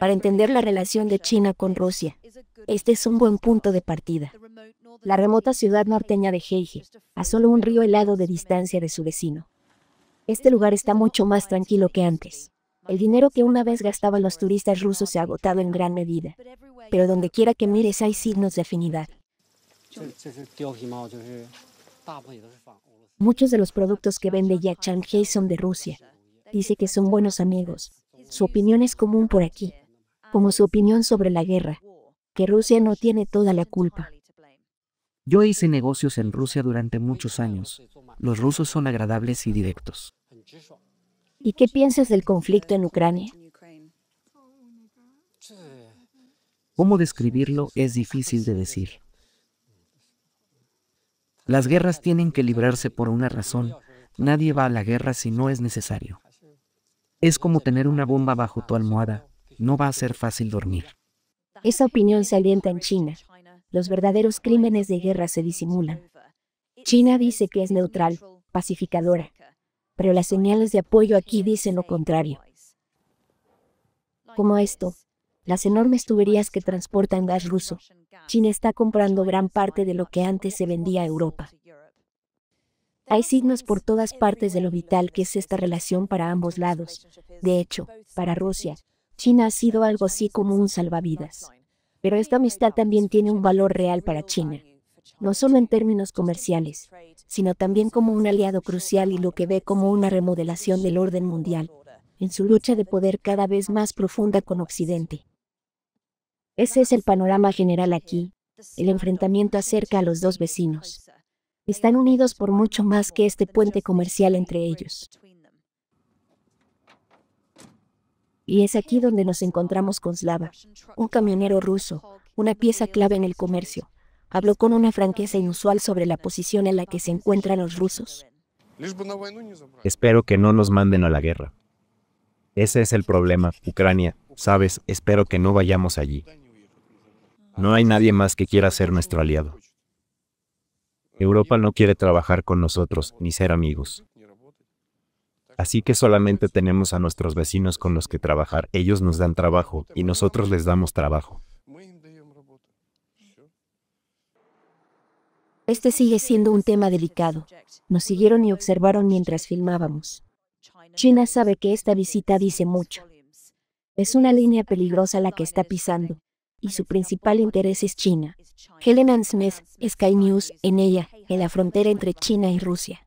para entender la relación de China con Rusia. Este es un buen punto de partida. La remota ciudad norteña de Heiji, a solo un río helado de distancia de su vecino. Este lugar está mucho más tranquilo que antes. El dinero que una vez gastaban los turistas rusos se ha agotado en gran medida. Pero donde quiera que mires hay signos de afinidad. Muchos de los productos que vende Yak Hei son de Rusia. Dice que son buenos amigos, su opinión es común por aquí, como su opinión sobre la guerra, que Rusia no tiene toda la culpa. Yo hice negocios en Rusia durante muchos años. Los rusos son agradables y directos. ¿Y qué piensas del conflicto en Ucrania? ¿Cómo describirlo es difícil de decir? Las guerras tienen que librarse por una razón. Nadie va a la guerra si no es necesario. Es como tener una bomba bajo tu almohada. No va a ser fácil dormir. Esa opinión se alienta en China. Los verdaderos crímenes de guerra se disimulan. China dice que es neutral, pacificadora, pero las señales de apoyo aquí dicen lo contrario. Como esto, las enormes tuberías que transportan gas ruso. China está comprando gran parte de lo que antes se vendía a Europa. Hay signos por todas partes de lo vital que es esta relación para ambos lados. De hecho, para Rusia, China ha sido algo así como un salvavidas. Pero esta amistad también tiene un valor real para China, no solo en términos comerciales, sino también como un aliado crucial y lo que ve como una remodelación del orden mundial, en su lucha de poder cada vez más profunda con Occidente. Ese es el panorama general aquí, el enfrentamiento acerca a los dos vecinos. Están unidos por mucho más que este puente comercial entre ellos. Y es aquí donde nos encontramos con Slava, un camionero ruso, una pieza clave en el comercio. Habló con una franqueza inusual sobre la posición en la que se encuentran los rusos. Espero que no nos manden a la guerra. Ese es el problema, Ucrania. Sabes, espero que no vayamos allí. No hay nadie más que quiera ser nuestro aliado. Europa no quiere trabajar con nosotros ni ser amigos. Así que solamente tenemos a nuestros vecinos con los que trabajar. Ellos nos dan trabajo y nosotros les damos trabajo. Este sigue siendo un tema delicado. Nos siguieron y observaron mientras filmábamos. China sabe que esta visita dice mucho. Es una línea peligrosa la que está pisando. Y su principal interés es China. Helen Ann Smith, Sky News, en ella, en la frontera entre China y Rusia.